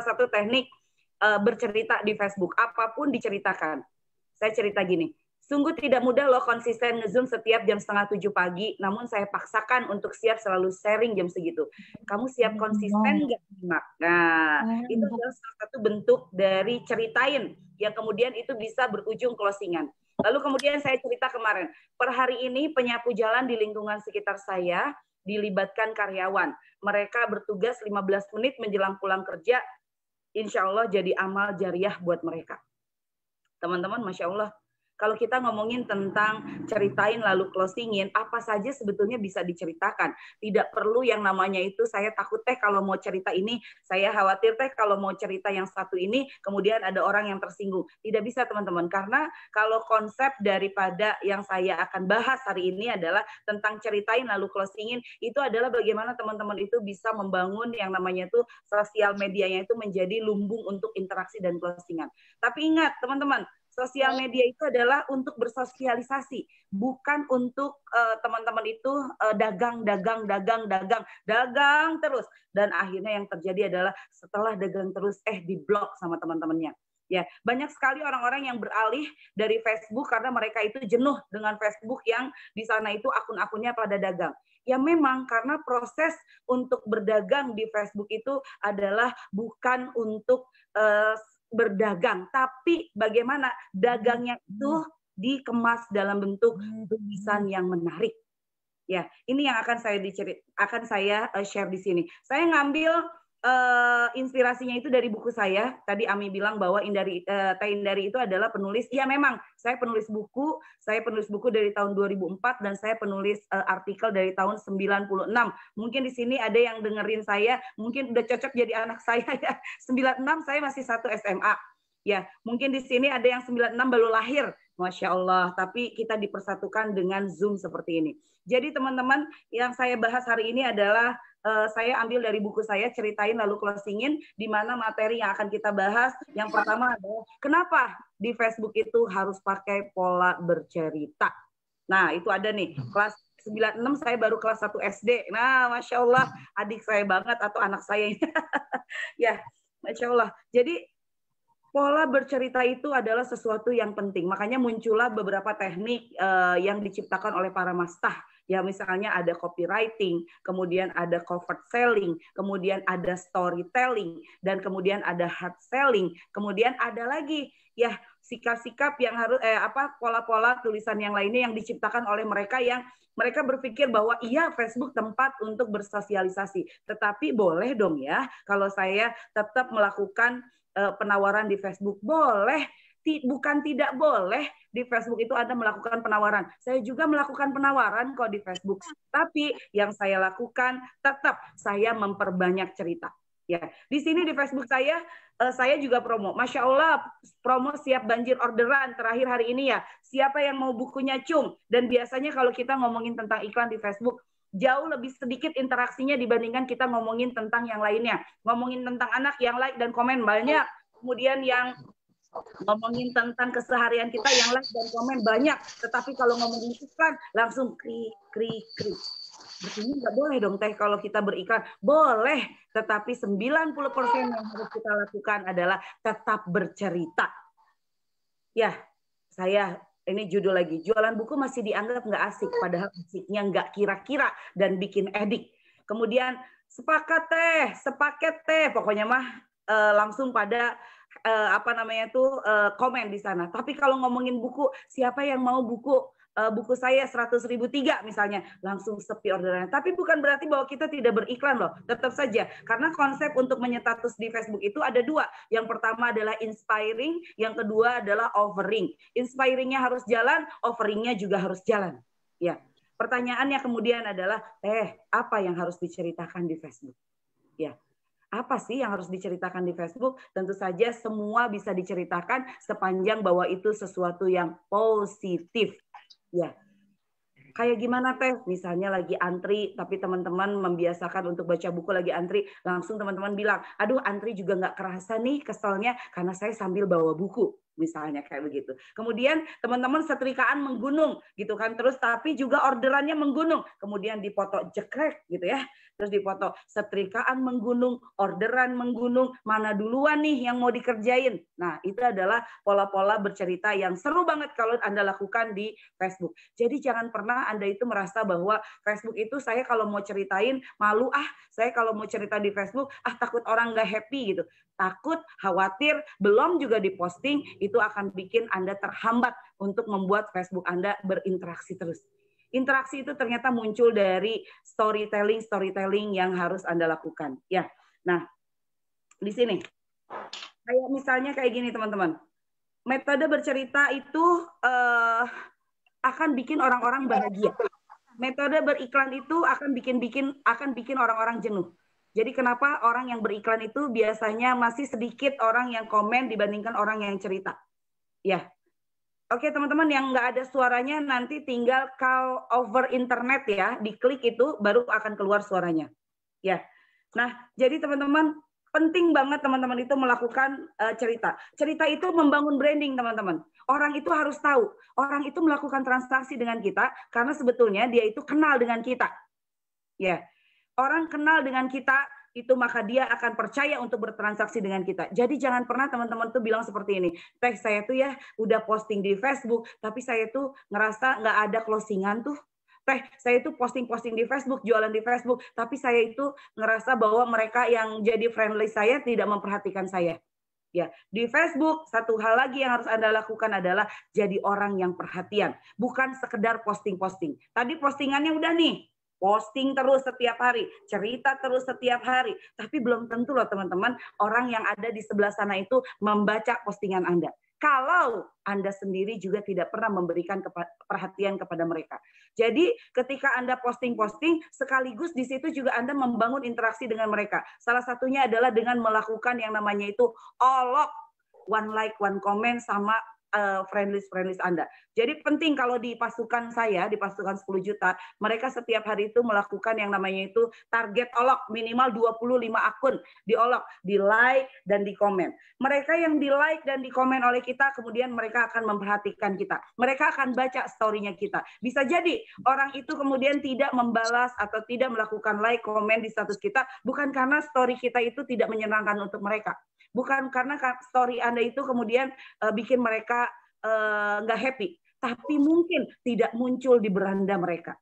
salah satu teknik uh, bercerita di Facebook. Apapun diceritakan. Saya cerita gini, Sungguh tidak mudah loh konsisten ngezoom setiap jam setengah tujuh pagi, namun saya paksakan untuk siap selalu sharing jam segitu. Kamu siap hmm, konsisten nggak, Mak? Nah, hmm. itu adalah salah satu bentuk dari ceritain yang kemudian itu bisa berujung closingan. Lalu kemudian saya cerita kemarin, per hari ini penyapu jalan di lingkungan sekitar saya dilibatkan karyawan. Mereka bertugas 15 menit menjelang pulang kerja insya Allah jadi amal jariah buat mereka. Teman-teman, Masya Allah, kalau kita ngomongin tentang ceritain lalu closingin, apa saja sebetulnya bisa diceritakan. Tidak perlu yang namanya itu saya takut teh kalau mau cerita ini, saya khawatir teh kalau mau cerita yang satu ini, kemudian ada orang yang tersinggung. Tidak bisa teman-teman, karena kalau konsep daripada yang saya akan bahas hari ini adalah tentang ceritain lalu closingin, itu adalah bagaimana teman-teman itu bisa membangun yang namanya itu sosial medianya itu menjadi lumbung untuk interaksi dan closingan. Tapi ingat teman-teman, Sosial media itu adalah untuk bersosialisasi, bukan untuk eh, teman-teman uh, itu uh, dagang, dagang, dagang, dagang, dagang terus. Dan akhirnya yang terjadi adalah setelah dagang terus, eh diblok sama teman-temannya. Ya, banyak sekali orang-orang yang beralih dari Facebook karena mereka itu jenuh dengan Facebook yang di sana itu akun-akunnya pada dagang. Ya memang karena proses untuk berdagang di Facebook itu adalah bukan untuk uh, berdagang, tapi bagaimana dagangnya hmm. itu dikemas dalam bentuk hmm. tulisan yang menarik. Ya, ini yang akan saya dicerit, akan saya eh, share di sini. Saya ngambil uh, inspirasinya itu dari buku saya. Tadi Ami bilang bahwa Indari uh, Teh Indari itu adalah penulis. Ya memang, saya penulis buku, saya penulis buku dari tahun 2004 dan saya penulis uh, artikel dari tahun 96. Mungkin di sini ada yang dengerin saya, mungkin udah cocok jadi anak saya ya. 96 saya masih satu SMA. Ya, mungkin di sini ada yang 96 baru lahir. Masya Allah, tapi kita dipersatukan dengan Zoom seperti ini. Jadi teman-teman, yang saya bahas hari ini adalah uh, saya ambil dari buku saya ceritain lalu closingin di mana materi yang akan kita bahas. Yang pertama adalah kenapa di Facebook itu harus pakai pola bercerita. Nah, itu ada nih kelas 96 saya baru kelas 1 SD. Nah, Masya Allah, adik saya banget atau anak saya. ya, Masya Allah. Jadi pola bercerita itu adalah sesuatu yang penting. Makanya muncullah beberapa teknik uh, yang diciptakan oleh para mastah. Ya misalnya ada copywriting, kemudian ada covert selling, kemudian ada storytelling, dan kemudian ada hard selling, kemudian ada lagi ya sikap-sikap yang harus eh, apa pola-pola tulisan yang lainnya yang diciptakan oleh mereka yang mereka berpikir bahwa iya Facebook tempat untuk bersosialisasi, tetapi boleh dong ya kalau saya tetap melakukan Eh, penawaran di Facebook boleh bukan tidak boleh di Facebook itu Anda melakukan penawaran. Saya juga melakukan penawaran kok di Facebook. Tapi yang saya lakukan tetap saya memperbanyak cerita. Ya, di sini di Facebook saya uh, saya juga promo. Masya Allah promo siap banjir orderan terakhir hari ini ya. Siapa yang mau bukunya cung? Dan biasanya kalau kita ngomongin tentang iklan di Facebook jauh lebih sedikit interaksinya dibandingkan kita ngomongin tentang yang lainnya. Ngomongin tentang anak yang like dan komen banyak. Kemudian yang ngomongin tentang keseharian kita yang like dan komen banyak. Tetapi kalau ngomongin iklan langsung kri kri kri. Berarti nggak boleh dong teh kalau kita beriklan. Boleh, tetapi 90% yang harus kita lakukan adalah tetap bercerita. Ya, saya ini judul lagi. Jualan buku masih dianggap nggak asik, padahal asiknya nggak kira-kira dan bikin edik. Kemudian sepakat teh, sepaket teh, pokoknya mah e, langsung pada e, apa namanya tuh e, komen di sana. Tapi kalau ngomongin buku, siapa yang mau buku? Eh, buku saya 100.003 misalnya, langsung sepi orderannya. Tapi bukan berarti bahwa kita tidak beriklan loh, tetap saja. Karena konsep untuk menyetatus di Facebook itu ada dua. Yang pertama adalah inspiring, yang kedua adalah offering. Inspiringnya harus jalan, offeringnya juga harus jalan. Ya. Pertanyaannya kemudian adalah, eh apa yang harus diceritakan di Facebook? Ya, apa sih yang harus diceritakan di Facebook? Tentu saja semua bisa diceritakan sepanjang bahwa itu sesuatu yang positif. Ya. Kayak gimana teh? Misalnya lagi antri, tapi teman-teman membiasakan untuk baca buku lagi antri, langsung teman-teman bilang, aduh antri juga nggak kerasa nih keselnya karena saya sambil bawa buku misalnya kayak begitu. Kemudian teman-teman setrikaan menggunung gitu kan terus tapi juga orderannya menggunung. Kemudian dipotok jekrek gitu ya terus dipoto setrikaan menggunung, orderan menggunung, mana duluan nih yang mau dikerjain. Nah, itu adalah pola-pola bercerita yang seru banget kalau Anda lakukan di Facebook. Jadi jangan pernah Anda itu merasa bahwa Facebook itu saya kalau mau ceritain malu ah, saya kalau mau cerita di Facebook ah takut orang nggak happy gitu. Takut, khawatir, belum juga diposting itu akan bikin Anda terhambat untuk membuat Facebook Anda berinteraksi terus. Interaksi itu ternyata muncul dari storytelling, storytelling yang harus Anda lakukan. Ya. Nah, di sini kayak misalnya kayak gini teman-teman. Metode bercerita itu uh, akan bikin orang-orang bahagia. Metode beriklan itu akan bikin-bikin akan bikin orang-orang jenuh. Jadi kenapa orang yang beriklan itu biasanya masih sedikit orang yang komen dibandingkan orang yang cerita. Ya, Oke teman-teman yang nggak ada suaranya nanti tinggal call over internet ya, diklik itu baru akan keluar suaranya. Ya. Nah, jadi teman-teman penting banget teman-teman itu melakukan uh, cerita. Cerita itu membangun branding, teman-teman. Orang itu harus tahu, orang itu melakukan transaksi dengan kita karena sebetulnya dia itu kenal dengan kita. Ya. Orang kenal dengan kita itu maka dia akan percaya untuk bertransaksi dengan kita. Jadi jangan pernah teman-teman tuh bilang seperti ini. Teh saya tuh ya udah posting di Facebook, tapi saya tuh ngerasa nggak ada closingan tuh teh saya tuh posting-posting di Facebook jualan di Facebook tapi saya itu ngerasa bahwa mereka yang jadi friendly saya tidak memperhatikan saya ya di Facebook satu hal lagi yang harus anda lakukan adalah jadi orang yang perhatian bukan sekedar posting-posting tadi postingannya udah nih posting terus setiap hari, cerita terus setiap hari. Tapi belum tentu loh teman-teman, orang yang ada di sebelah sana itu membaca postingan Anda. Kalau Anda sendiri juga tidak pernah memberikan perhatian kepada mereka. Jadi ketika Anda posting-posting, sekaligus di situ juga Anda membangun interaksi dengan mereka. Salah satunya adalah dengan melakukan yang namanya itu olok, one like, one comment, sama uh, friend list friend list Anda. Jadi penting kalau di pasukan saya di pasukan 10 juta, mereka setiap hari itu melakukan yang namanya itu target olok minimal 25 akun di olok, di like dan di komen. Mereka yang di like dan di komen oleh kita kemudian mereka akan memperhatikan kita. Mereka akan baca story-nya kita. Bisa jadi orang itu kemudian tidak membalas atau tidak melakukan like komen di status kita bukan karena story kita itu tidak menyenangkan untuk mereka. Bukan karena story Anda itu kemudian uh, bikin mereka Eh, nggak uh, happy, tapi mungkin tidak muncul di beranda mereka.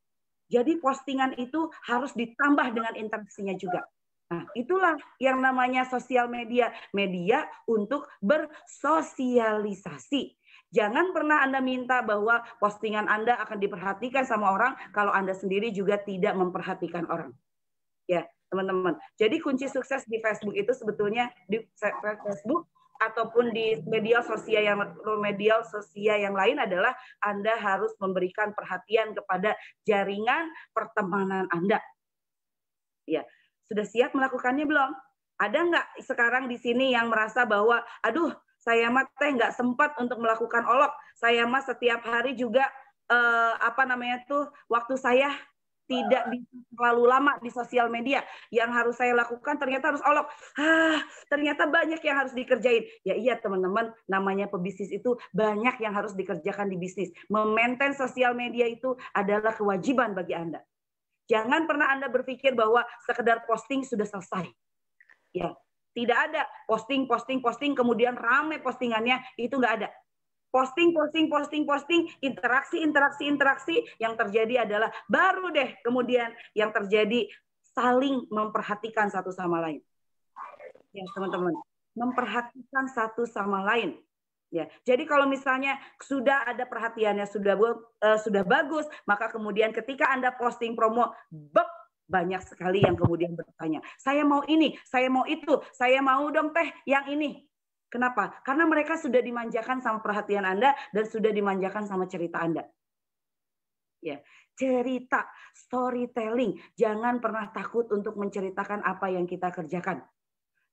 Jadi postingan itu harus ditambah dengan interaksinya juga. Nah, itulah yang namanya sosial media, media untuk bersosialisasi. Jangan pernah Anda minta bahwa postingan Anda akan diperhatikan sama orang kalau Anda sendiri juga tidak memperhatikan orang. Ya, teman-teman. Jadi kunci sukses di Facebook itu sebetulnya di Facebook ataupun di media sosial yang media sosial yang lain adalah Anda harus memberikan perhatian kepada jaringan pertemanan Anda. Ya, sudah siap melakukannya belum? Ada nggak sekarang di sini yang merasa bahwa, aduh, saya mah teh nggak sempat untuk melakukan olok. Saya mah setiap hari juga eh, apa namanya tuh waktu saya tidak bisa terlalu lama di sosial media. Yang harus saya lakukan ternyata harus olok. Ah, ternyata banyak yang harus dikerjain. Ya iya teman-teman, namanya pebisnis itu banyak yang harus dikerjakan di bisnis. Memaintain sosial media itu adalah kewajiban bagi Anda. Jangan pernah Anda berpikir bahwa sekedar posting sudah selesai. Ya, tidak ada posting, posting, posting, kemudian rame postingannya, itu nggak ada posting, posting, posting, posting, interaksi, interaksi, interaksi. Yang terjadi adalah baru deh kemudian yang terjadi saling memperhatikan satu sama lain. Ya teman-teman, memperhatikan satu sama lain. Ya, jadi kalau misalnya sudah ada perhatiannya sudah uh, sudah bagus, maka kemudian ketika anda posting promo, bek banyak sekali yang kemudian bertanya, saya mau ini, saya mau itu, saya mau dong teh yang ini, Kenapa? Karena mereka sudah dimanjakan sama perhatian Anda dan sudah dimanjakan sama cerita Anda. Ya, cerita, storytelling. Jangan pernah takut untuk menceritakan apa yang kita kerjakan.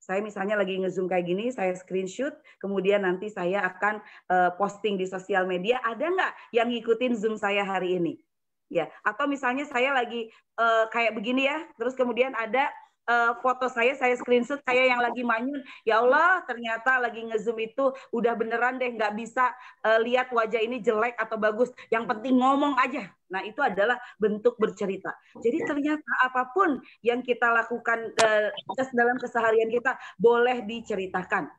Saya misalnya lagi ngezoom kayak gini, saya screenshot, kemudian nanti saya akan eh, posting di sosial media. Ada nggak yang ngikutin zoom saya hari ini? Ya, atau misalnya saya lagi eh, kayak begini ya, terus kemudian ada uh, foto saya saya screenshot saya yang lagi manyun ya Allah ternyata lagi ngezoom itu udah beneran deh nggak bisa uh, lihat wajah ini jelek atau bagus yang penting ngomong aja nah itu adalah bentuk bercerita jadi ternyata apapun yang kita lakukan uh, dalam keseharian kita boleh diceritakan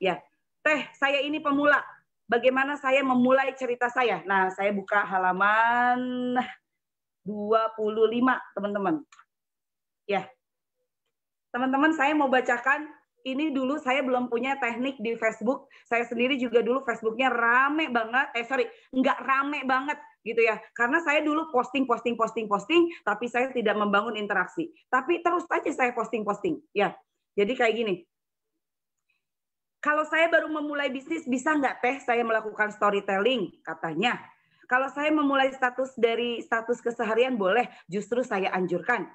ya teh saya ini pemula bagaimana saya memulai cerita saya nah saya buka halaman 25 teman-teman ya Teman-teman, saya mau bacakan ini dulu saya belum punya teknik di Facebook. Saya sendiri juga dulu Facebooknya rame banget. Eh sorry, nggak rame banget gitu ya. Karena saya dulu posting, posting, posting, posting, tapi saya tidak membangun interaksi. Tapi terus aja saya posting, posting. Ya, jadi kayak gini. Kalau saya baru memulai bisnis, bisa nggak teh saya melakukan storytelling? Katanya. Kalau saya memulai status dari status keseharian boleh, justru saya anjurkan.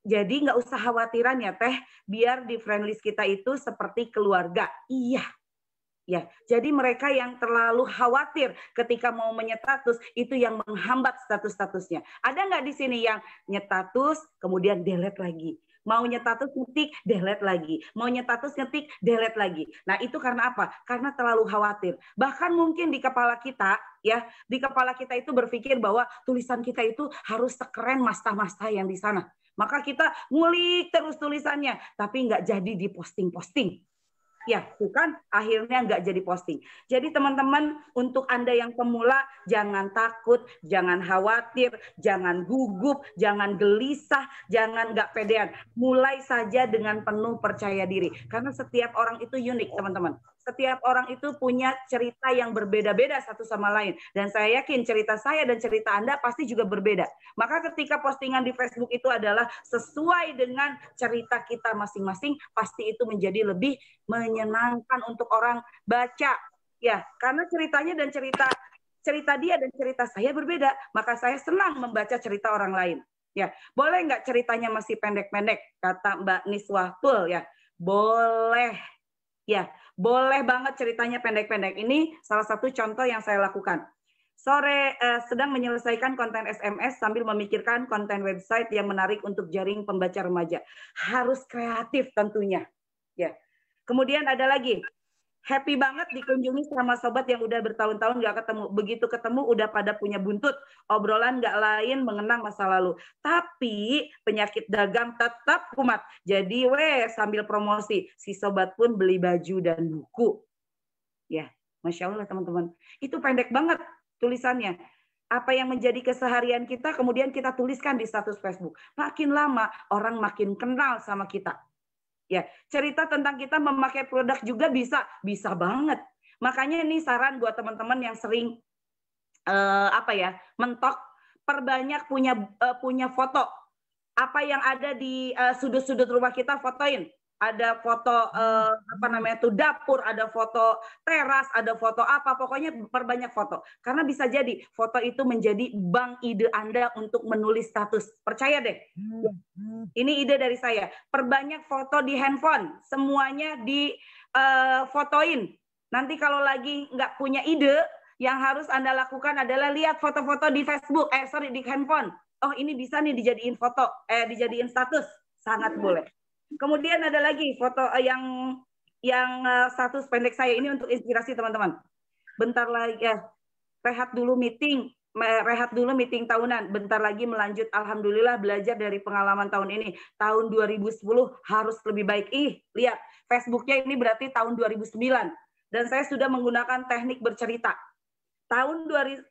Jadi nggak usah khawatiran ya teh, biar di friend list kita itu seperti keluarga. Iya, Ya, jadi mereka yang terlalu khawatir ketika mau menyetatus itu yang menghambat status-statusnya. Ada nggak di sini yang nyetatus kemudian delete lagi? Mau nyetatus ngetik, delete lagi. Mau nyetatus ngetik, delete lagi. Nah itu karena apa? Karena terlalu khawatir. Bahkan mungkin di kepala kita, ya di kepala kita itu berpikir bahwa tulisan kita itu harus sekeren masta-masta yang di sana. Maka kita ngulik terus tulisannya, tapi nggak jadi diposting-posting. Ya, bukan akhirnya nggak jadi posting. Jadi teman-teman untuk Anda yang pemula jangan takut, jangan khawatir, jangan gugup, jangan gelisah, jangan nggak pedean. Mulai saja dengan penuh percaya diri. Karena setiap orang itu unik, teman-teman setiap orang itu punya cerita yang berbeda-beda satu sama lain. Dan saya yakin cerita saya dan cerita Anda pasti juga berbeda. Maka ketika postingan di Facebook itu adalah sesuai dengan cerita kita masing-masing, pasti itu menjadi lebih menyenangkan untuk orang baca. Ya, karena ceritanya dan cerita cerita dia dan cerita saya berbeda, maka saya senang membaca cerita orang lain. Ya, boleh nggak ceritanya masih pendek-pendek? Kata Mbak Niswa Pul ya, boleh. Ya, boleh banget ceritanya pendek-pendek. Ini salah satu contoh yang saya lakukan. Sore uh, sedang menyelesaikan konten SMS sambil memikirkan konten website yang menarik untuk jaring pembaca remaja. Harus kreatif tentunya. Ya. Kemudian ada lagi happy banget dikunjungi sama sobat yang udah bertahun-tahun gak ketemu. Begitu ketemu udah pada punya buntut, obrolan gak lain mengenang masa lalu. Tapi penyakit dagang tetap kumat. Jadi weh sambil promosi, si sobat pun beli baju dan buku. Ya, Masya Allah teman-teman. Itu pendek banget tulisannya. Apa yang menjadi keseharian kita kemudian kita tuliskan di status Facebook. Makin lama orang makin kenal sama kita Ya, cerita tentang kita memakai produk juga bisa, bisa banget. Makanya ini saran buat teman-teman yang sering uh, apa ya, mentok perbanyak punya uh, punya foto apa yang ada di eh, sudut-sudut uh, sudut -sudut rumah kita fotoin ada foto eh, apa namanya itu dapur, ada foto teras, ada foto apa, pokoknya perbanyak foto. Karena bisa jadi foto itu menjadi bank ide Anda untuk menulis status. Percaya deh. Hmm. Ini ide dari saya. Perbanyak foto di handphone, semuanya di eh, fotoin. Nanti kalau lagi nggak punya ide, yang harus Anda lakukan adalah lihat foto-foto di Facebook, eh sorry di handphone. Oh ini bisa nih dijadiin foto, eh dijadiin status, sangat boleh. Kemudian ada lagi foto eh, yang yang eh, status pendek saya ini untuk inspirasi teman-teman. Bentar lagi ya, rehat dulu meeting, rehat dulu meeting tahunan. Bentar lagi melanjut alhamdulillah belajar dari pengalaman tahun ini. Tahun 2010 harus lebih baik. Ih, lihat Facebooknya ini berarti tahun 2009 dan saya sudah menggunakan teknik bercerita. Tahun 2010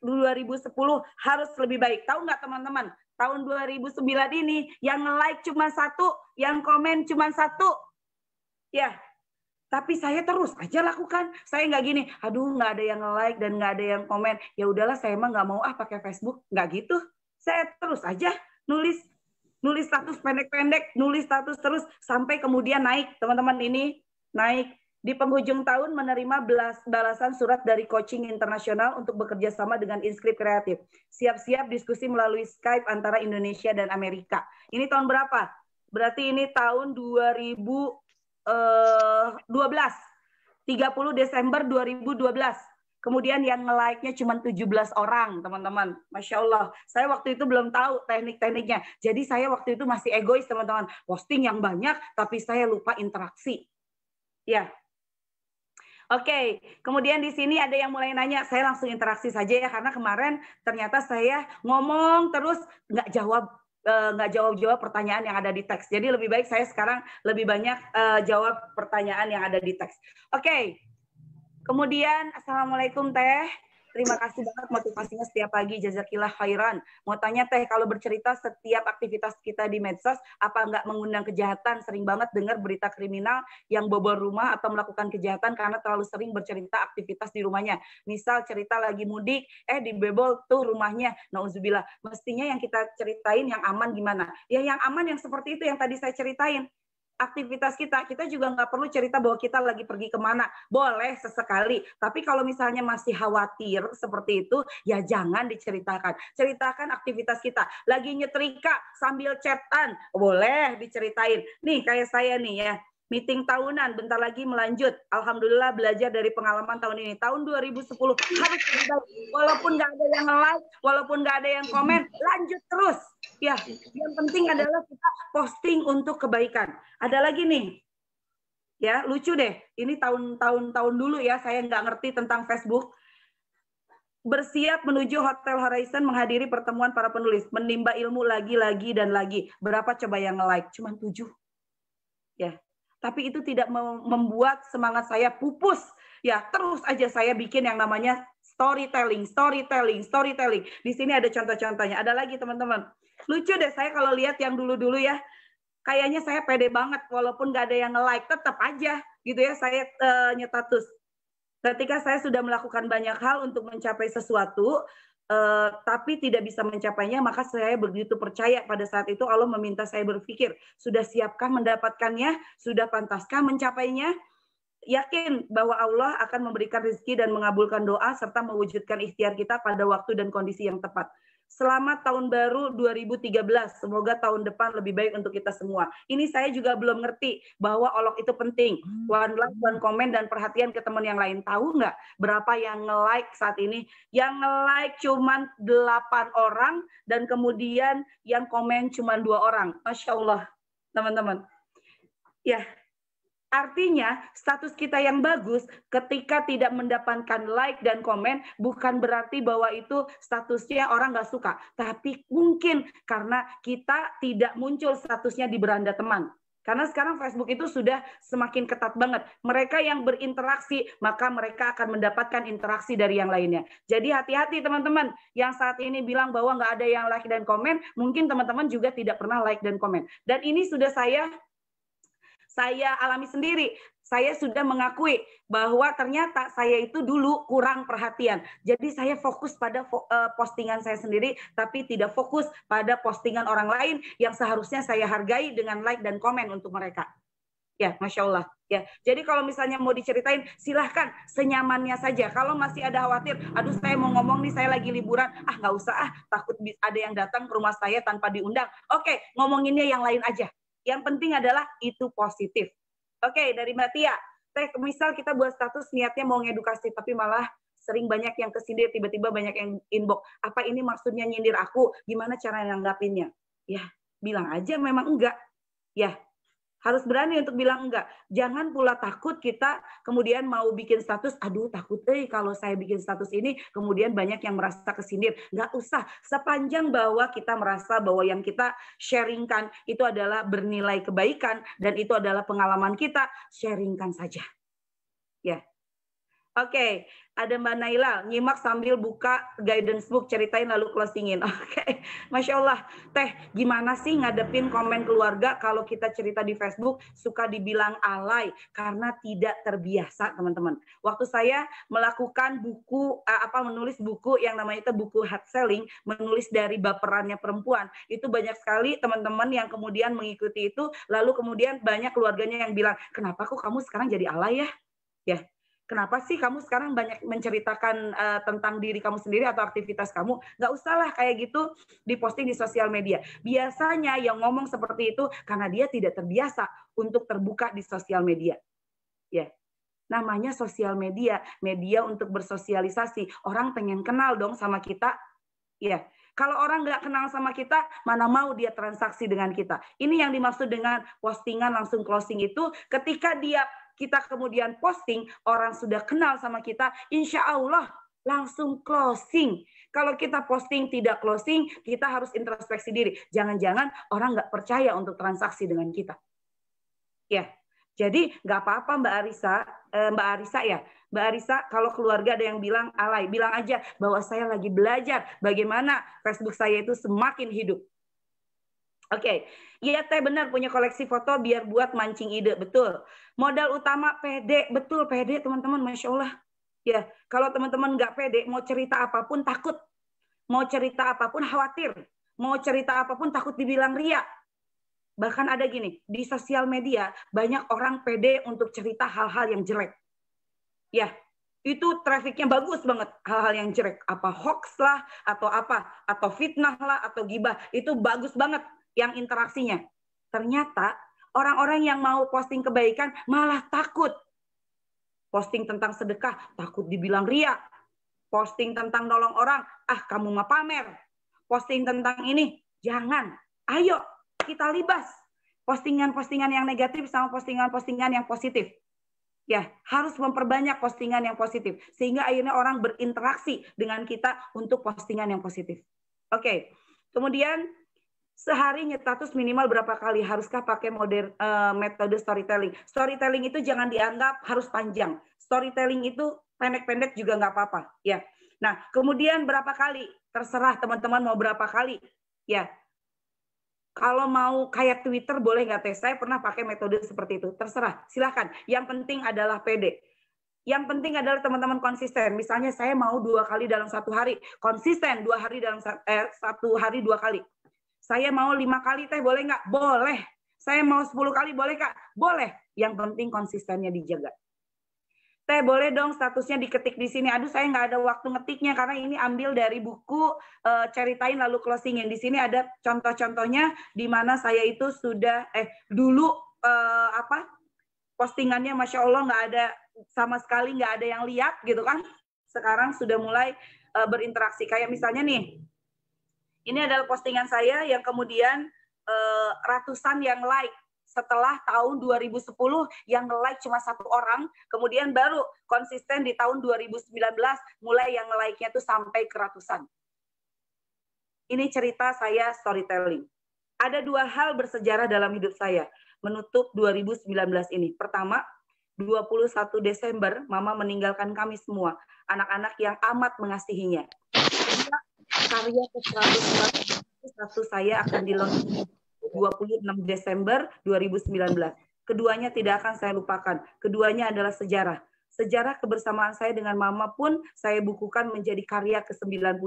harus lebih baik. Tahu nggak teman-teman? tahun 2009 ini yang like cuma satu, yang komen cuma satu. Ya, tapi saya terus aja lakukan. Saya nggak gini, aduh nggak ada yang like dan nggak ada yang komen. Ya udahlah saya emang nggak mau ah pakai Facebook, nggak gitu. Saya terus aja nulis nulis status pendek-pendek, nulis status terus sampai kemudian naik. Teman-teman ini naik di penghujung tahun menerima balasan surat dari coaching internasional untuk bekerja sama dengan inskrip Kreatif. Siap-siap diskusi melalui Skype antara Indonesia dan Amerika. Ini tahun berapa? Berarti ini tahun 2012. 30 eh, Desember 2012. Kemudian yang nge-like-nya cuma 17 orang, teman-teman. Masya Allah. Saya waktu itu belum tahu teknik-tekniknya. Jadi saya waktu itu masih egois, teman-teman. Posting yang banyak, tapi saya lupa interaksi. Ya, Oke, okay. kemudian di sini ada yang mulai nanya, saya langsung interaksi saja ya karena kemarin ternyata saya ngomong terus nggak jawab eh, nggak jawab-jawab pertanyaan yang ada di teks. Jadi lebih baik saya sekarang lebih banyak uh, jawab pertanyaan yang ada di teks. Oke, okay. kemudian assalamualaikum teh. Terima kasih banget motivasinya setiap pagi. Jazakillah khairan. Mau tanya teh, kalau bercerita setiap aktivitas kita di medsos, apa enggak mengundang kejahatan? Sering banget dengar berita kriminal yang bobol rumah atau melakukan kejahatan karena terlalu sering bercerita aktivitas di rumahnya. Misal cerita lagi mudik, eh di dibebol tuh rumahnya. uzubillah Mestinya yang kita ceritain yang aman gimana? Ya yang aman yang seperti itu yang tadi saya ceritain aktivitas kita, kita juga nggak perlu cerita bahwa kita lagi pergi kemana. Boleh sesekali, tapi kalau misalnya masih khawatir seperti itu, ya jangan diceritakan. Ceritakan aktivitas kita. Lagi nyetrika sambil chatan, boleh diceritain. Nih kayak saya nih ya, meeting tahunan bentar lagi melanjut. Alhamdulillah belajar dari pengalaman tahun ini. Tahun 2010 harus baik. Walaupun nggak ada yang like, walaupun nggak ada yang komen, lanjut terus. Ya, yang penting adalah kita posting untuk kebaikan. Ada lagi nih, ya lucu deh. Ini tahun-tahun tahun dulu ya, saya nggak ngerti tentang Facebook. Bersiap menuju Hotel Horizon menghadiri pertemuan para penulis, menimba ilmu lagi, lagi, dan lagi. Berapa coba yang like? Cuman tujuh. Ya, tapi itu tidak membuat semangat saya pupus. Ya, terus aja saya bikin yang namanya storytelling, storytelling, storytelling. Di sini ada contoh-contohnya. Ada lagi teman-teman. Lucu deh saya kalau lihat yang dulu-dulu ya. Kayaknya saya pede banget walaupun nggak ada yang like tetap aja gitu ya saya uh, nyetatus. Ketika saya sudah melakukan banyak hal untuk mencapai sesuatu, Uh, tapi tidak bisa mencapainya, maka saya begitu percaya pada saat itu Allah meminta saya berpikir, sudah siapkah mendapatkannya, sudah pantaskah mencapainya, yakin bahwa Allah akan memberikan rezeki dan mengabulkan doa serta mewujudkan ikhtiar kita pada waktu dan kondisi yang tepat. Selamat tahun baru 2013. Semoga tahun depan lebih baik untuk kita semua. Ini saya juga belum ngerti bahwa olok itu penting. Hmm. One like, one comment, dan perhatian ke teman yang lain. Tahu nggak berapa yang nge-like saat ini? Yang nge-like cuma 8 orang dan kemudian yang komen cuma dua orang. Masya Allah, teman-teman. Ya, Artinya, status kita yang bagus ketika tidak mendapatkan like dan komen bukan berarti bahwa itu statusnya orang nggak suka. Tapi mungkin karena kita tidak muncul statusnya di beranda teman. Karena sekarang Facebook itu sudah semakin ketat banget. Mereka yang berinteraksi, maka mereka akan mendapatkan interaksi dari yang lainnya. Jadi hati-hati teman-teman yang saat ini bilang bahwa nggak ada yang like dan komen, mungkin teman-teman juga tidak pernah like dan komen. Dan ini sudah saya saya alami sendiri. Saya sudah mengakui bahwa ternyata saya itu dulu kurang perhatian. Jadi saya fokus pada eh, postingan saya sendiri tapi tidak fokus pada postingan orang lain yang seharusnya saya hargai dengan like dan komen untuk mereka. Ya, masya Allah. Ya, jadi kalau misalnya mau diceritain, silahkan senyamannya saja. Kalau masih ada khawatir, aduh saya mau ngomong nih, saya lagi liburan, ah nggak usah ah, takut ada yang datang ke rumah saya tanpa diundang. Oke, ngomonginnya yang lain aja. Yang penting adalah itu positif. Oke, okay, dari Mbak Tia. Teh, misal kita buat status niatnya mau ngedukasi, tapi malah sering banyak yang kesindir, tiba-tiba banyak yang inbox. Apa ini maksudnya nyindir aku? Gimana cara nanggapinnya? Ya, bilang aja memang enggak. Ya, harus berani untuk bilang enggak. Jangan pula takut kita kemudian mau bikin status, aduh takut eh kalau saya bikin status ini kemudian banyak yang merasa kesindir. Enggak usah, sepanjang bahwa kita merasa bahwa yang kita sharingkan itu adalah bernilai kebaikan dan itu adalah pengalaman kita, sharingkan saja. Ya, Oke, okay. ada Mbak Naila, nyimak sambil buka guidance book, ceritain lalu closingin. Oke, okay. Masya Allah. Teh, gimana sih ngadepin komen keluarga kalau kita cerita di Facebook suka dibilang alay karena tidak terbiasa, teman-teman. Waktu saya melakukan buku, eh, apa menulis buku yang namanya itu buku hard selling, menulis dari baperannya perempuan, itu banyak sekali teman-teman yang kemudian mengikuti itu, lalu kemudian banyak keluarganya yang bilang, kenapa kok kamu sekarang jadi alay ya? Ya, kenapa sih kamu sekarang banyak menceritakan uh, tentang diri kamu sendiri atau aktivitas kamu? Nggak usahlah kayak gitu diposting di sosial media. Biasanya yang ngomong seperti itu karena dia tidak terbiasa untuk terbuka di sosial media. Ya. Yeah. Namanya sosial media, media untuk bersosialisasi. Orang pengen kenal dong sama kita. Ya. Yeah. Kalau orang nggak kenal sama kita, mana mau dia transaksi dengan kita. Ini yang dimaksud dengan postingan langsung closing itu ketika dia kita kemudian posting, orang sudah kenal sama kita, insya Allah langsung closing. Kalau kita posting tidak closing, kita harus introspeksi diri. Jangan-jangan orang nggak percaya untuk transaksi dengan kita. Ya, jadi nggak apa-apa Mbak Arisa, eh, Mbak Arisa ya, Mbak Arisa kalau keluarga ada yang bilang alay, bilang aja bahwa saya lagi belajar bagaimana Facebook saya itu semakin hidup. Oke, okay. iya teh benar punya koleksi foto biar buat mancing ide, betul. Modal utama pede betul pede teman-teman, masya Allah. Ya, kalau teman-teman nggak pede mau cerita apapun takut, mau cerita apapun khawatir, mau cerita apapun takut dibilang ria. Bahkan ada gini di sosial media banyak orang pede untuk cerita hal-hal yang jelek. Ya, itu trafiknya bagus banget hal-hal yang jelek apa hoax lah atau apa atau fitnah lah atau gibah itu bagus banget yang interaksinya. Ternyata orang-orang yang mau posting kebaikan malah takut. Posting tentang sedekah, takut dibilang ria. Posting tentang nolong orang, ah kamu mah pamer. Posting tentang ini, jangan. Ayo, kita libas. Postingan-postingan yang negatif sama postingan-postingan yang positif. Ya, harus memperbanyak postingan yang positif. Sehingga akhirnya orang berinteraksi dengan kita untuk postingan yang positif. Oke, okay. kemudian sehari nyetatus minimal berapa kali haruskah pakai modern uh, eh, metode storytelling storytelling itu jangan dianggap harus panjang storytelling itu pendek-pendek juga nggak apa-apa ya nah kemudian berapa kali terserah teman-teman mau berapa kali ya kalau mau kayak Twitter boleh nggak tes saya pernah pakai metode seperti itu terserah silahkan yang penting adalah pede yang penting adalah teman-teman konsisten. Misalnya saya mau dua kali dalam satu hari, konsisten dua hari dalam eh, satu hari dua kali. Saya mau lima kali teh boleh nggak? Boleh. Saya mau sepuluh kali boleh kak? Boleh. Yang penting konsistennya dijaga. Teh boleh dong statusnya diketik di sini. Aduh saya nggak ada waktu ngetiknya karena ini ambil dari buku e, ceritain lalu closingin. Di sini ada contoh-contohnya di mana saya itu sudah eh dulu e, apa postingannya masya Allah nggak ada sama sekali nggak ada yang lihat gitu kan. Sekarang sudah mulai e, berinteraksi. Kayak misalnya nih ini adalah postingan saya yang kemudian eh, ratusan yang like setelah tahun 2010 yang like cuma satu orang, kemudian baru konsisten di tahun 2019 mulai yang like-nya itu sampai ke ratusan. Ini cerita saya storytelling. Ada dua hal bersejarah dalam hidup saya menutup 2019 ini. Pertama, 21 Desember mama meninggalkan kami semua, anak-anak yang amat mengasihinya karya ke 100 satu saya akan diluncurkan 26 Desember 2019. Keduanya tidak akan saya lupakan. Keduanya adalah sejarah. Sejarah kebersamaan saya dengan Mama pun saya bukukan menjadi karya ke-95.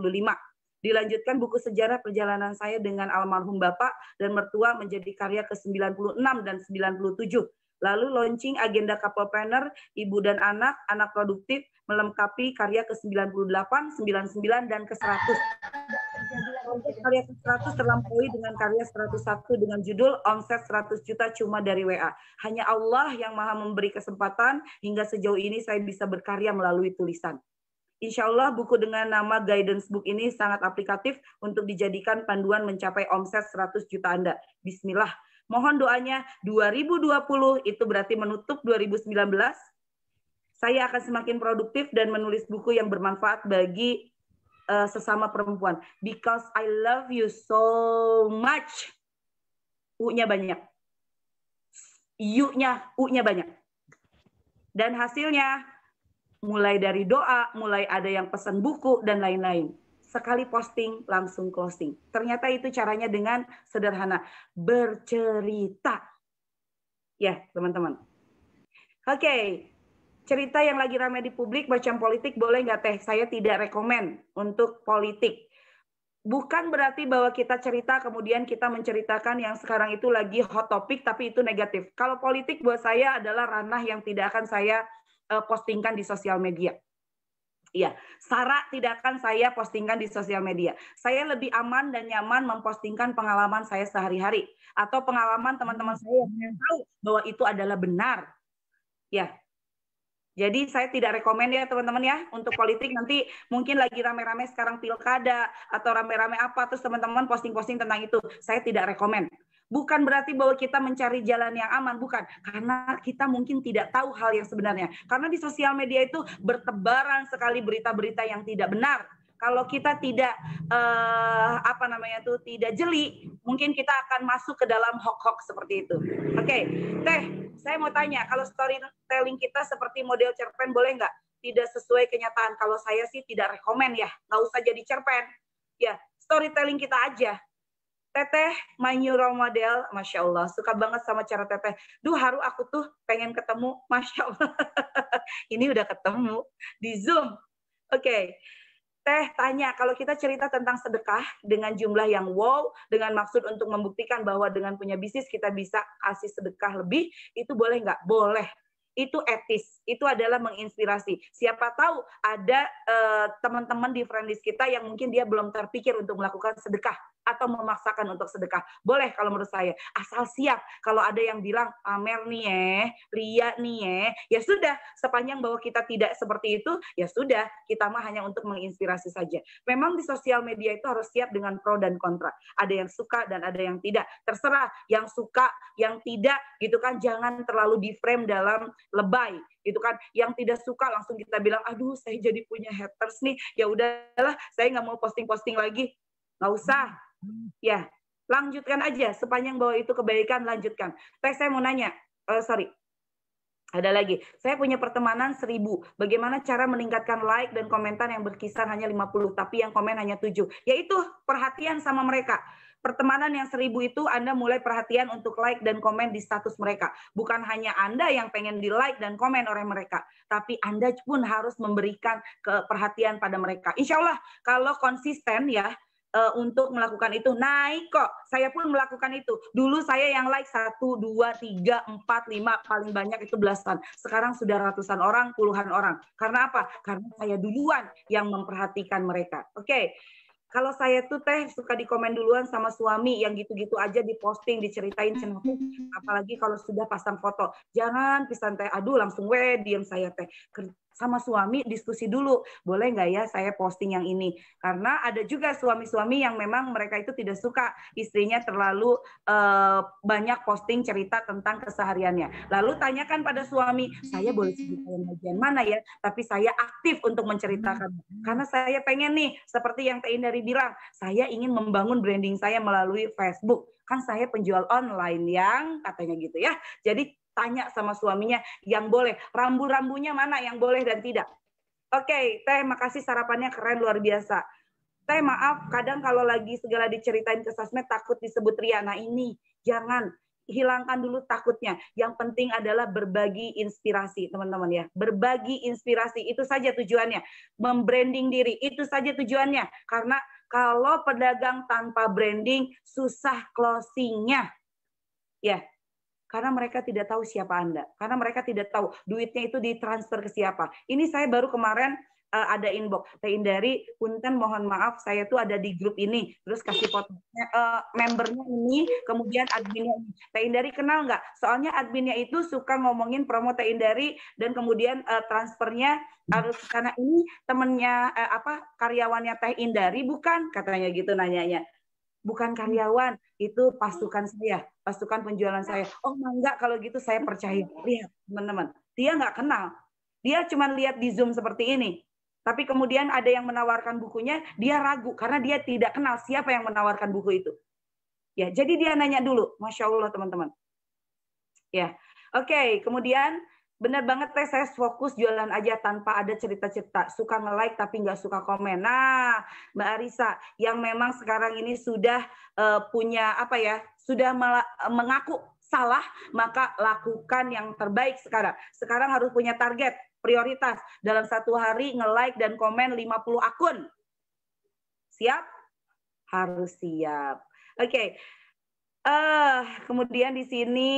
Dilanjutkan buku sejarah perjalanan saya dengan almarhum Bapak dan mertua menjadi karya ke-96 dan 97 Lalu launching agenda couple ibu dan anak, anak produktif, melengkapi karya ke-98, 99, dan ke-100. Karya ke-100 terlampaui dengan karya 101 dengan judul Omset 100 Juta Cuma Dari WA. Hanya Allah yang maha memberi kesempatan hingga sejauh ini saya bisa berkarya melalui tulisan. Insya Allah buku dengan nama Guidance Book ini sangat aplikatif untuk dijadikan panduan mencapai omset 100 juta Anda. Bismillah, Mohon doanya 2020 itu berarti menutup 2019. Saya akan semakin produktif dan menulis buku yang bermanfaat bagi uh, sesama perempuan. Because I love you so much. U-nya banyak. U-nya, U-nya banyak. Dan hasilnya mulai dari doa, mulai ada yang pesan buku dan lain-lain sekali posting langsung closing. Ternyata itu caranya dengan sederhana, bercerita. Ya, teman-teman. Oke, okay. cerita yang lagi ramai di publik, macam politik boleh nggak teh? Saya tidak rekomend untuk politik. Bukan berarti bahwa kita cerita kemudian kita menceritakan yang sekarang itu lagi hot topic tapi itu negatif. Kalau politik buat saya adalah ranah yang tidak akan saya eh, postingkan di sosial media Iya, Sara tidak akan saya postingkan di sosial media. Saya lebih aman dan nyaman mempostingkan pengalaman saya sehari-hari atau pengalaman teman-teman saya yang tahu bahwa itu adalah benar. Ya. Jadi saya tidak rekomend ya teman-teman ya untuk politik nanti mungkin lagi rame-rame sekarang pilkada atau rame-rame apa terus teman-teman posting-posting tentang itu. Saya tidak rekomend. Bukan berarti bahwa kita mencari jalan yang aman, bukan. Karena kita mungkin tidak tahu hal yang sebenarnya. Karena di sosial media itu bertebaran sekali berita-berita yang tidak benar kalau kita tidak uh, apa namanya tuh tidak jeli, mungkin kita akan masuk ke dalam hok-hok seperti itu. Oke, okay. teh, saya mau tanya, kalau storytelling kita seperti model cerpen boleh nggak? Tidak sesuai kenyataan. Kalau saya sih tidak rekomend ya, nggak usah jadi cerpen. Ya, storytelling kita aja. Teteh, my role model, Masya Allah. Suka banget sama cara Teteh. Duh, haru aku tuh pengen ketemu, Masya Allah. Ini udah ketemu di Zoom. Oke, okay. Teh tanya, kalau kita cerita tentang sedekah dengan jumlah yang wow, dengan maksud untuk membuktikan bahwa dengan punya bisnis kita bisa kasih sedekah lebih, itu boleh nggak? Boleh. Itu etis, itu adalah menginspirasi. Siapa tahu ada eh, teman-teman uh, di friendlist kita yang mungkin dia belum terpikir untuk melakukan sedekah atau memaksakan untuk sedekah. Boleh kalau menurut saya, asal siap. Kalau ada yang bilang pamer ah, nih ya, ria nih ya, ya sudah, sepanjang bahwa kita tidak seperti itu, ya sudah, kita mah hanya untuk menginspirasi saja. Memang di sosial media itu harus siap dengan pro dan kontra. Ada yang suka dan ada yang tidak. Terserah yang suka, yang tidak gitu kan jangan terlalu di frame dalam lebay gitu kan yang tidak suka langsung kita bilang aduh saya jadi punya haters nih ya udahlah saya nggak mau posting posting lagi nggak usah Ya, lanjutkan aja sepanjang bahwa itu kebaikan lanjutkan. Teh saya mau nanya, uh, sorry, ada lagi, saya punya pertemanan seribu. Bagaimana cara meningkatkan like dan komentar yang berkisar hanya 50, tapi yang komen hanya 7. Yaitu perhatian sama mereka. Pertemanan yang seribu itu Anda mulai perhatian untuk like dan komen di status mereka. Bukan hanya Anda yang pengen di like dan komen oleh mereka. Tapi Anda pun harus memberikan perhatian pada mereka. Insya Allah kalau konsisten ya, uh, untuk melakukan itu. Naik kok, saya pun melakukan itu. Dulu saya yang like satu dua tiga empat lima paling banyak itu belasan. Sekarang sudah ratusan orang, puluhan orang. Karena apa? Karena saya duluan yang memperhatikan mereka. Oke. Okay kalau saya tuh teh suka dikomen duluan sama suami yang gitu-gitu aja diposting diceritain channelku apalagi kalau sudah pasang foto jangan pisan teh aduh langsung we diam saya teh sama suami diskusi dulu boleh nggak ya saya posting yang ini karena ada juga suami-suami yang memang mereka itu tidak suka istrinya terlalu eh, banyak posting cerita tentang kesehariannya lalu tanyakan pada suami saya boleh cerita bagian mana ya tapi saya aktif untuk menceritakan karena saya pengen nih seperti yang Teh dari bilang saya ingin membangun branding saya melalui Facebook kan saya penjual online yang katanya gitu ya jadi tanya sama suaminya yang boleh, rambu-rambunya mana yang boleh dan tidak. Oke, okay, Teh, makasih sarapannya keren luar biasa. Teh, maaf, kadang kalau lagi segala diceritain ke sosmed takut disebut riana ini, jangan hilangkan dulu takutnya. Yang penting adalah berbagi inspirasi, teman-teman ya. Berbagi inspirasi itu saja tujuannya. Membranding diri itu saja tujuannya. Karena kalau pedagang tanpa branding susah closingnya. Ya, karena mereka tidak tahu siapa Anda. Karena mereka tidak tahu duitnya itu ditransfer ke siapa. Ini saya baru kemarin uh, ada inbox. Teh Indari, punten mohon maaf saya tuh ada di grup ini. Terus kasih fotonya uh, membernya ini, kemudian adminnya ini. Teh kenal nggak? Soalnya adminnya itu suka ngomongin promo Teh dan kemudian uh, transfernya harus karena ini temennya uh, apa karyawannya Teh Indari bukan katanya gitu nanyanya bukan karyawan, itu pasukan saya, pasukan penjualan saya. Oh enggak kalau gitu saya percaya. Lihat teman-teman, dia nggak kenal. Dia cuma lihat di Zoom seperti ini. Tapi kemudian ada yang menawarkan bukunya, dia ragu karena dia tidak kenal siapa yang menawarkan buku itu. Ya, jadi dia nanya dulu, masya Allah teman-teman. Ya, oke. kemudian benar banget teh saya fokus jualan aja tanpa ada cerita-cerita suka nge-like tapi nggak suka komen nah mbak Arisa yang memang sekarang ini sudah uh, punya apa ya sudah mengaku salah maka lakukan yang terbaik sekarang sekarang harus punya target prioritas dalam satu hari nge-like dan komen 50 akun siap harus siap oke okay. uh, eh, kemudian di sini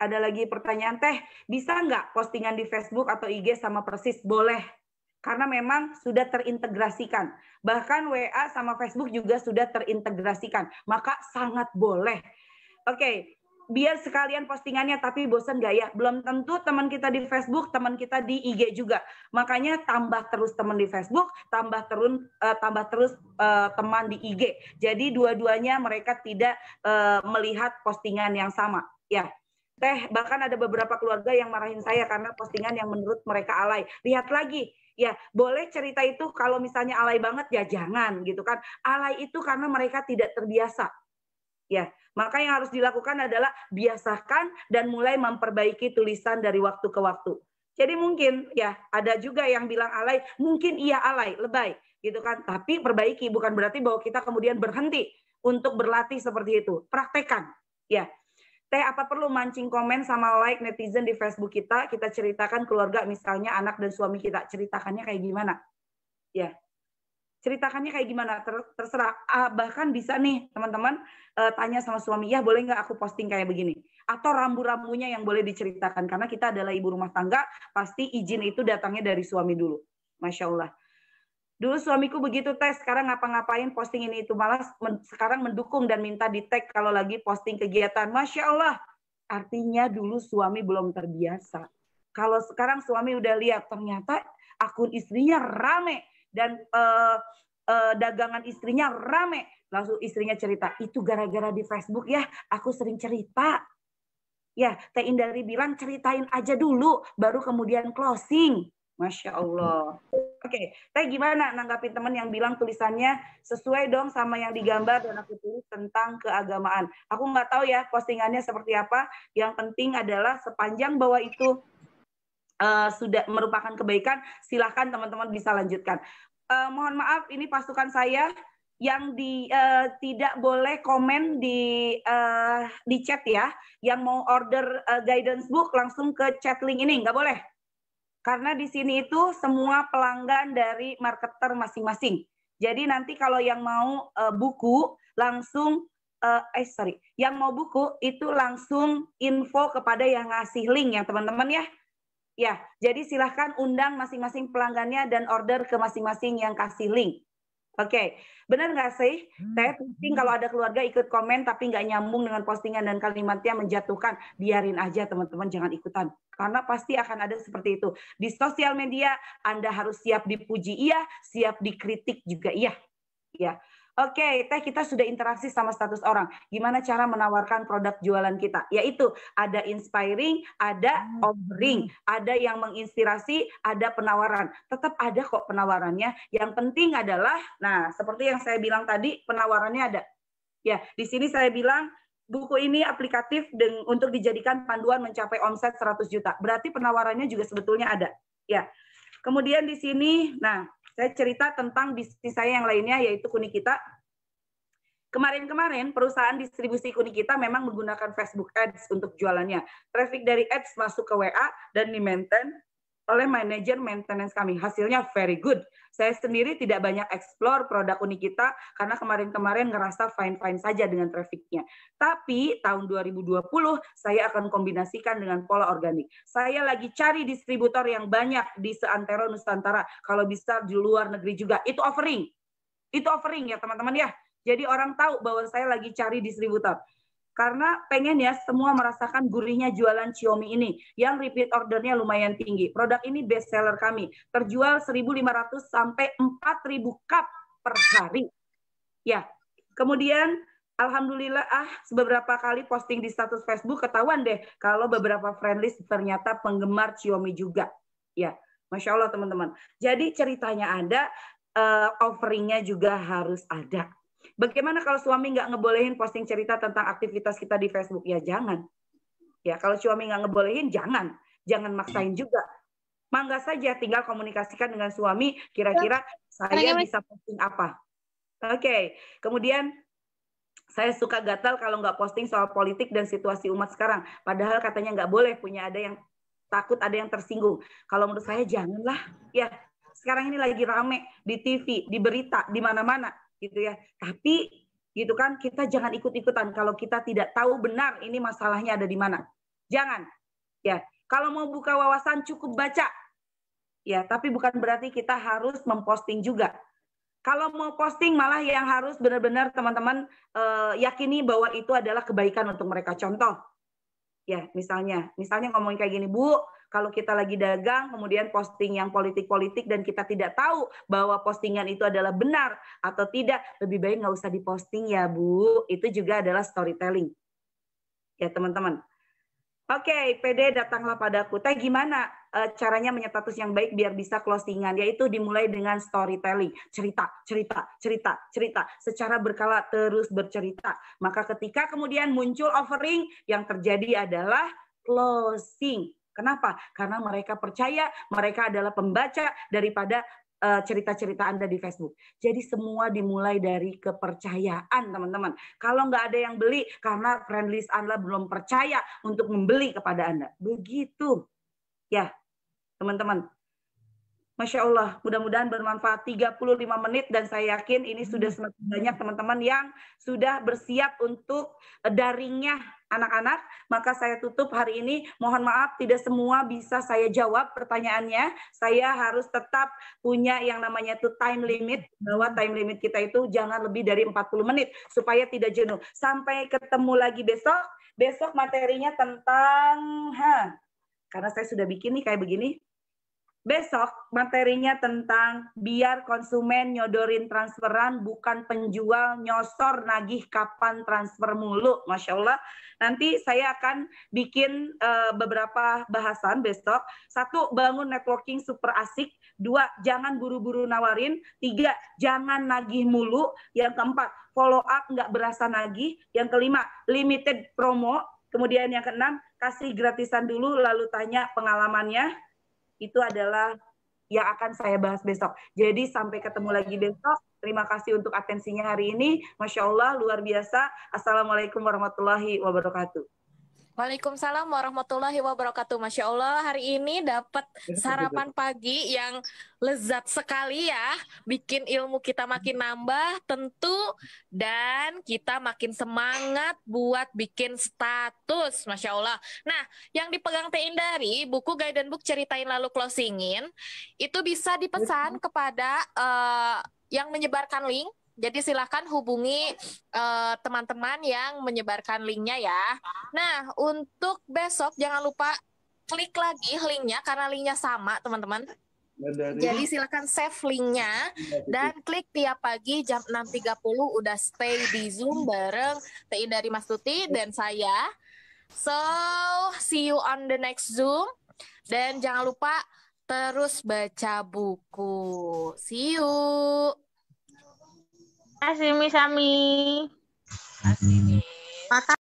ada lagi pertanyaan teh bisa nggak postingan di Facebook atau IG sama persis boleh karena memang sudah terintegrasikan bahkan WA sama Facebook juga sudah terintegrasikan maka sangat boleh oke okay. biar sekalian postingannya tapi bosan gak ya belum tentu teman kita di Facebook teman kita di IG juga makanya tambah terus teman di Facebook tambah terus uh, eh, tambah terus uh, teman di IG jadi dua-duanya mereka tidak uh, melihat postingan yang sama ya teh bahkan ada beberapa keluarga yang marahin saya karena postingan yang menurut mereka alay lihat lagi ya boleh cerita itu kalau misalnya alay banget ya jangan gitu kan alay itu karena mereka tidak terbiasa ya maka yang harus dilakukan adalah biasakan dan mulai memperbaiki tulisan dari waktu ke waktu jadi mungkin ya ada juga yang bilang alay mungkin iya alay lebay gitu kan tapi perbaiki bukan berarti bahwa kita kemudian berhenti untuk berlatih seperti itu praktekan ya Teh, apa perlu mancing komen sama like netizen di Facebook kita? Kita ceritakan keluarga, misalnya anak dan suami kita. Ceritakannya kayak gimana? Ya, ceritakannya kayak gimana? Ter terserah. Ah, bahkan bisa nih, teman-teman, uh, tanya sama suami, ya boleh nggak aku posting kayak begini? Atau rambu-rambunya yang boleh diceritakan. Karena kita adalah ibu rumah tangga, pasti izin itu datangnya dari suami dulu. Masya Allah. Dulu suamiku begitu tes, sekarang ngapa-ngapain posting ini itu. Malah men sekarang mendukung dan minta di tag kalau lagi posting kegiatan. Masya Allah. Artinya dulu suami belum terbiasa. Kalau sekarang suami udah lihat, ternyata akun istrinya rame. Dan uh, uh, dagangan istrinya rame. Langsung istrinya cerita, itu gara-gara di Facebook ya, aku sering cerita. Ya, Teh Indari bilang ceritain aja dulu, baru kemudian closing Masya Allah. Oke, okay. teh gimana nanggapin teman yang bilang tulisannya sesuai dong sama yang digambar dan aku tulis tentang keagamaan. Aku nggak tahu ya postingannya seperti apa. Yang penting adalah sepanjang bahwa itu uh, sudah merupakan kebaikan, silahkan teman-teman bisa lanjutkan. Uh, mohon maaf, ini pasukan saya yang di uh, tidak boleh komen di uh, di chat ya. Yang mau order uh, guidance book langsung ke chat link ini, nggak boleh. Karena di sini itu semua pelanggan dari marketer masing-masing. Jadi nanti kalau yang mau uh, buku langsung uh, eh sorry, yang mau buku itu langsung info kepada yang ngasih link ya teman-teman ya. Ya, jadi silahkan undang masing-masing pelanggannya dan order ke masing-masing yang kasih link. Oke, okay. benar nggak sih? Hmm. Saya penting kalau ada keluarga ikut komen tapi nggak nyambung dengan postingan dan kalimatnya menjatuhkan, biarin aja teman-teman jangan ikutan. Karena pasti akan ada seperti itu. Di sosial media Anda harus siap dipuji iya, siap dikritik juga iya. Ya. Oke, okay, teh kita sudah interaksi sama status orang. Gimana cara menawarkan produk jualan kita? Yaitu ada inspiring, ada hmm. offering, ada yang menginspirasi, ada penawaran. Tetap ada kok penawarannya. Yang penting adalah, nah seperti yang saya bilang tadi, penawarannya ada. Ya, di sini saya bilang buku ini aplikatif untuk dijadikan panduan mencapai omset 100 juta. Berarti penawarannya juga sebetulnya ada. Ya. Kemudian di sini, nah saya cerita tentang bisnis saya yang lainnya yaitu kuni kita Kemarin-kemarin perusahaan distribusi kuni kita memang menggunakan Facebook Ads untuk jualannya. Traffic dari Ads masuk ke WA dan di maintain oleh manajer maintenance kami. Hasilnya very good. Saya sendiri tidak banyak explore produk unik kita karena kemarin-kemarin ngerasa fine-fine saja dengan trafficnya. Tapi tahun 2020 saya akan kombinasikan dengan pola organik. Saya lagi cari distributor yang banyak di seantero Nusantara. Kalau bisa di luar negeri juga. Itu offering. Itu offering ya teman-teman ya. Jadi orang tahu bahwa saya lagi cari distributor karena pengen ya semua merasakan gurihnya jualan Xiaomi ini yang repeat ordernya lumayan tinggi. Produk ini best seller kami, terjual 1.500 sampai 4.000 cup per hari. Ya, kemudian Alhamdulillah ah beberapa kali posting di status Facebook ketahuan deh kalau beberapa friendlist ternyata penggemar Xiaomi juga. Ya, masya Allah teman-teman. Jadi ceritanya ada, uh, offeringnya juga harus ada Bagaimana kalau suami nggak ngebolehin posting cerita tentang aktivitas kita di Facebook? Ya jangan. Ya kalau suami nggak ngebolehin jangan, jangan maksain juga. Mangga saja, tinggal komunikasikan dengan suami. Kira-kira saya bisa posting apa? Oke, okay. kemudian saya suka gatal kalau nggak posting soal politik dan situasi umat sekarang. Padahal katanya nggak boleh punya ada yang takut ada yang tersinggung. Kalau menurut saya janganlah. Ya, sekarang ini lagi rame di TV, di berita, di mana-mana gitu ya. Tapi gitu kan kita jangan ikut-ikutan kalau kita tidak tahu benar ini masalahnya ada di mana. Jangan. Ya, kalau mau buka wawasan cukup baca. Ya, tapi bukan berarti kita harus memposting juga. Kalau mau posting malah yang harus benar-benar teman-teman eh, yakini bahwa itu adalah kebaikan untuk mereka. Contoh, ya misalnya, misalnya ngomongin kayak gini, Bu, kalau kita lagi dagang kemudian posting yang politik-politik dan kita tidak tahu bahwa postingan itu adalah benar atau tidak, lebih baik nggak usah diposting ya Bu. Itu juga adalah storytelling. Ya teman-teman. Oke, okay, PD datanglah padaku. Teh gimana eh, caranya menyetatus yang baik biar bisa closingan? Yaitu dimulai dengan storytelling, cerita, cerita, cerita, cerita, secara berkala terus bercerita. Maka ketika kemudian muncul offering, yang terjadi adalah closing. Kenapa? Karena mereka percaya mereka adalah pembaca daripada eh, cerita-cerita Anda di Facebook. Jadi semua dimulai dari kepercayaan teman-teman. Kalau nggak ada yang beli karena friend list Anda belum percaya untuk membeli kepada Anda. Begitu. Ya, teman-teman. Masya Allah, mudah-mudahan bermanfaat 35 menit dan saya yakin ini sudah hmm. semakin banyak teman-teman yang sudah bersiap untuk eh, daringnya anak-anak, maka saya tutup hari ini. Mohon maaf tidak semua bisa saya jawab pertanyaannya. Saya harus tetap punya yang namanya itu time limit bahwa time limit kita itu jangan lebih dari 40 menit supaya tidak jenuh. Sampai ketemu lagi besok. Besok materinya tentang ha, karena saya sudah bikin nih kayak begini. Besok materinya tentang biar konsumen nyodorin transferan bukan penjual nyosor nagih kapan transfer mulu. Masya Allah. Nanti saya akan bikin uh, beberapa bahasan besok. Satu, bangun networking super asik. Dua, jangan buru-buru nawarin. Tiga, jangan nagih mulu. Yang keempat, follow up nggak berasa nagih. Yang kelima, limited promo. Kemudian yang keenam, kasih gratisan dulu lalu tanya pengalamannya itu adalah yang akan saya bahas besok. Jadi sampai ketemu lagi besok. Terima kasih untuk atensinya hari ini. Masya Allah, luar biasa. Assalamualaikum warahmatullahi wabarakatuh. Waalaikumsalam warahmatullahi wabarakatuh. Masya Allah, hari ini dapat sarapan pagi yang lezat sekali ya, bikin ilmu kita makin nambah tentu dan kita makin semangat buat bikin status, masya Allah. Nah, yang dipegang Teh dari buku guidance book ceritain lalu closingin, itu bisa dipesan iya. kepada uh, yang menyebarkan link jadi silahkan hubungi eh, teman-teman uh, yang menyebarkan linknya ya. Nah, untuk besok jangan lupa klik lagi linknya karena linknya sama teman-teman. Jadi silakan save linknya iya, dan klik tiap pagi jam 6.30 udah stay di Zoom bareng TI dari Mas Tuti dan saya. So, see you on the next Zoom dan jangan lupa terus baca buku. See you kasih Sami. Kasih. Makasih.